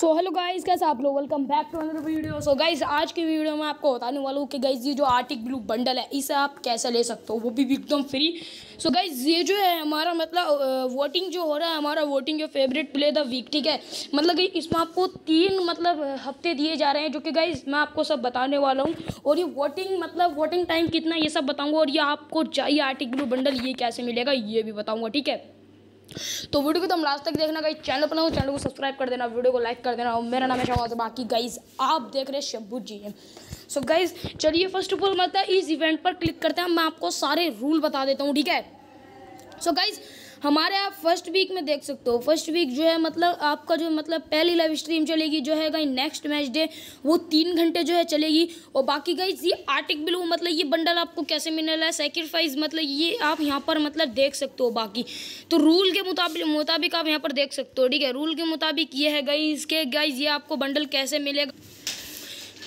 so hello guys कैसे आप लोग welcome back to another video so guys आज की वीडियो में आपको बताने वाला हूँ कि गाइस ये जो आर्टिक ब्लू बंडल है इसे आप कैसे ले सकते हो वो भी एकदम फ्री सो गाइज गाइस ये जो है हमारा मतलब वोटिंग जो हो रहा है हमारा वोटिंग जो फेवरेट प्ले द वीक ठीक है मतलब कि इसमें आपको तीन मतलब हफ्ते दिए जा रहे हैं जो कि गाइज़ मैं आपको सब बताने वाला हूँ और ये वोटिंग मतलब वोटिंग टाइम कितना ये सब बताऊँगा और ये आपको चाहिए आर्टिक ब्लू बंडल ये कैसे मिलेगा ये भी बताऊँगा ठीक है तो वीडियो को तुम लास्ट तक देखना गाइस चैनल पर हो चैनल को सब्सक्राइब कर देना वीडियो को लाइक कर देना और मेरा नाम है शवाज बाकी गाइस आप देख रहे हैं Shabbu ji um so guys चलिए फर्स्ट ऑफ ऑल मतलब इस इवेंट पर क्लिक करते हैं मैं आपको सारे रूल बता देता हूँ ठीक है सो so गाइज़ हमारे आप फर्स्ट वीक में देख सकते हो फर्स्ट वीक जो है मतलब आपका जो मतलब पहली लाइव स्ट्रीम चलेगी जो है गई नेक्स्ट मैच डे वो तीन घंटे जो है चलेगी और बाकी गई ये आर्टिक ब्लू मतलब ये बंडल आपको कैसे मिलने लगा सेक्रीफाइस मतलब ये आप यहाँ पर मतलब देख सकते हो बाकी तो रूल के मुताबिक मुताबिक आप यहाँ पर देख सकते हो ठीक है रूल के मुताबिक ये है गई इसके गाइज ये आपको बंडल कैसे मिलेगा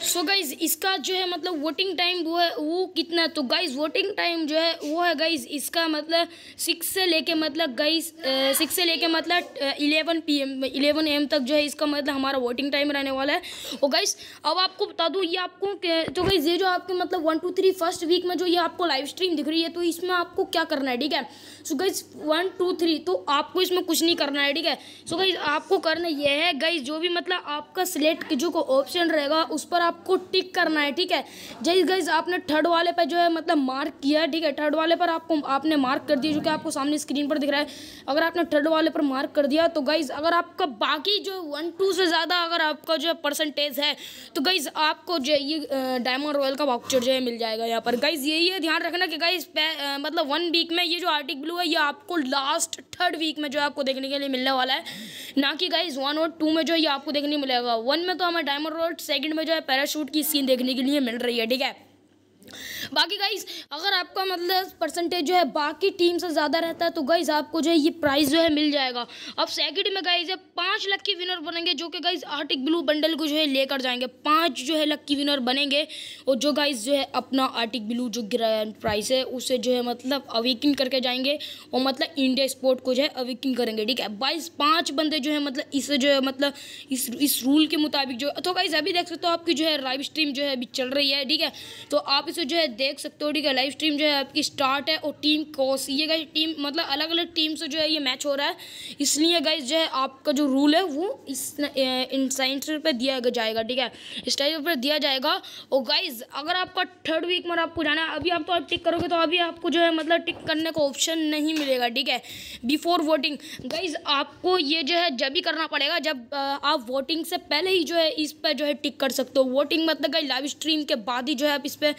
सो so गाइज इसका जो है मतलब वोटिंग टाइम वो है वो कितना तो गाइज वोटिंग टाइम जो है वो है गाइज इसका मतलब सिक्स से लेके मतलब गाइज सिक्स से लेके मतलब eleven PM eleven AM तक जो है इसका मतलब हमारा वोटिंग टाइम रहने वाला है और गाइज अब आपको बता दूँ ये आपको तो गाइज ये जो आपके मतलब one two three first week में जो ये आपको लाइव स्ट्रीम दिख रही है तो इसमें आपको क्या करना है ठीक है so guys one two three तो आपको इसमें कुछ नहीं करना है ठीक है सो गाइज आपको करना यह है गाइज जो भी मतलब आपका सिलेक्ट जो ऑप्शन रहेगा उस पर आप आपको टिक करना है ठीक है जैसे गाइज आपने थर्ड वाले पर जो है मतलब मार्क किया है ठीक है थर्ड वाले पर आपको आपने मार्क कर दिया जो कि आपको सामने स्क्रीन पर दिख रहा है अगर आपने थर्ड वाले पर मार्क कर दिया तो गाइज अगर आपका बाकी जो वन टू से ज़्यादा अगर आपका जो परसेंटेज है तो गाइज आपको जो ये डायमंड रॉयल का वाउचर जो है मिल जाएगा यहाँ पर गाइज यही है ध्यान रखना कि गाइज मतलब वन वीक में ये जो आर्टिक ब्लू है ये आपको लास्ट थर्ड वीक में जो आपको देखने के लिए मिलने वाला है ना कि गाइज वन और टू में जो ये आपको देखने मिलेगा वन में तो हमें डायमंड रॉयल सेकंड में जो है पैरा पैराशूट की सीन देखने के लिए मिल रही है ठीक है बाकी गाइज अगर आपका मतलब परसेंटेज जो है बाकी टीम से ज़्यादा रहता है तो गाइज आपको जो है ये प्राइज़ जो है मिल जाएगा अब सेकेंड में गाइज है पाँच लक्की विनर बनेंगे जो कि गाइज आर्टिक ब्लू बंडल को जो है लेकर जाएंगे पाँच जो है लक्की विनर बनेंगे और जो गाइज जो है अपना आर्टिक ब्लू जो ग्रैंड प्राइस है उसे जो है मतलब अवेकिन करके जाएंगे और मतलब इंडिया स्पोर्ट को जो है अवेकिन करेंगे ठीक है बाईस पाँच बंदे जो है मतलब इसे जो है मतलब इस इस रूल के मुताबिक जो तो गाइज अभी देख सकते हो आपकी जो है लाइव स्ट्रीम जो है अभी चल रही है ठीक है तो आप इसे जो है देख सकते हो ठीक है लाइव स्ट्रीम जो है आपकी स्टार्ट है और टीम कोस ये गाइज टीम मतलब अलग अलग टीम से जो है ये मैच हो रहा है इसलिए गाइज जो है आपका जो रूल है वो इस इन साइंस पर दिया जाएगा ठीक है इस पर दिया जाएगा और गाइज अगर आपका थर्ड वीक में आपको जाना है अभी आप तो आप टिक करोगे तो अभी आपको जो है मतलब टिक करने का ऑप्शन नहीं मिलेगा ठीक है बिफोर वोटिंग गाइज आपको ये जो है जब ही करना पड़ेगा जब आप वोटिंग से पहले ही जो है इस पर जो है टिक कर सकते हो वोटिंग मतलब गाइज लाइव स्ट्रीम के बाद ही जो है आप इस पर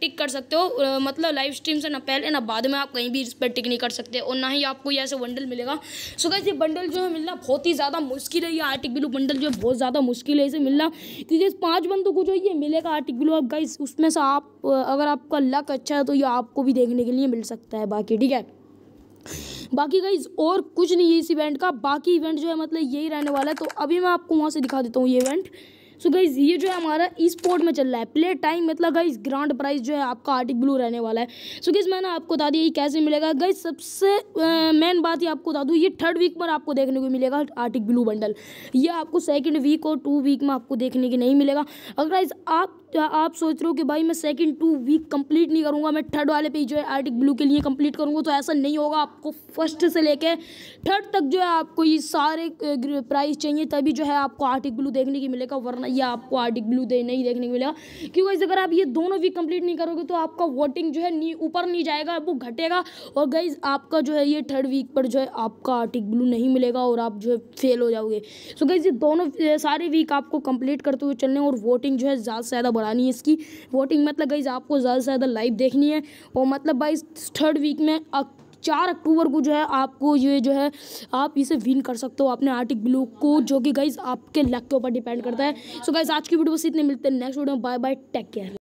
टिक कर सकते हो मतलब लाइव स्ट्रीम से ना पहले ना बाद में आप कहीं भी इस पर टिक नहीं कर सकते और ना ही आपको ये ऐसे बंडल मिलेगा सो so, ये बंडल जो है मिलना बहुत ही ज़्यादा मुश्किल है ये आर्टिक ब्लू बंडल जो है बहुत ज़्यादा मुश्किल है इसे मिलना क्योंकि तो इस पाँच बंदों को जो ये मिलेगा आर्टिक ब्लू आप गाइस उसमें से आप अगर आपका लक अच्छा है तो ये आपको भी देखने के लिए मिल सकता है बाकी ठीक है बाकी गाइज और कुछ नहीं है इस इवेंट का बाकी इवेंट जो है मतलब यही रहने वाला है तो अभी मैं आपको वहाँ से दिखा देता हूँ ये इवेंट सो गाइज़ ये जो है हमारा ई स्पोर्ट में चल रहा है प्ले टाइम मतलब गाइज ग्रांड प्राइज जो है आपका आर्टिक ब्लू रहने वाला है सो गाइज़ मैंने आपको बता दिया ये कैसे मिलेगा गाइज सबसे मेन बात ये आपको बता दूँ ये थर्ड वीक पर आपको देखने को मिलेगा आर्टिक ब्लू बंडल ये आपको सेकेंड वीक और टू वीक में आपको देखने की नहीं मिलेगा अगर गाइज आप तो आप सोच रहे हो कि भाई मैं सेकंड टू वीक कंप्लीट नहीं करूँगा मैं थर्ड वाले पे जो है आर्टिक ब्लू के लिए कंप्लीट करूँगा तो ऐसा नहीं होगा आपको फर्स्ट से लेके थर्ड तक जो है आपको ये सारे प्राइस चाहिए तभी जो है आपको आर्टिक ब्लू देखने की मिलेगा वरना ये आपको आर्टिक ब्लू दे, नहीं देखने को मिलेगा क्योंकि अगर आप ये दोनों वीक कम्प्लीट नहीं करोगे तो आपका वोटिंग जो है ऊपर नहीं जाएगा वो घटेगा और गई आपका जो है ये थर्ड वीक पर जो है आपका आर्टिक ब्लू नहीं मिलेगा और आप जो है फेल हो जाओगे सो गई ये दोनों सारे वीक आपको कंप्लीट करते हुए चलने और वोटिंग जो है ज़्यादा से ज़्यादा बढ़ानी है इसकी वोटिंग मतलब गई आपको ज़्यादा से ज़्यादा लाइव देखनी है और मतलब भाई थर्ड वीक में चार अक्टूबर को जो है आपको ये जो है आप इसे विन कर सकते हो अपने आर्टिक ब्लू को जो कि गाइज आपके लक के ऊपर डिपेंड करता है सो so गाइज आज की वीडियो बस इतने मिलते हैं नेक्स्ट वीडियो में बाय बाय टेक केयर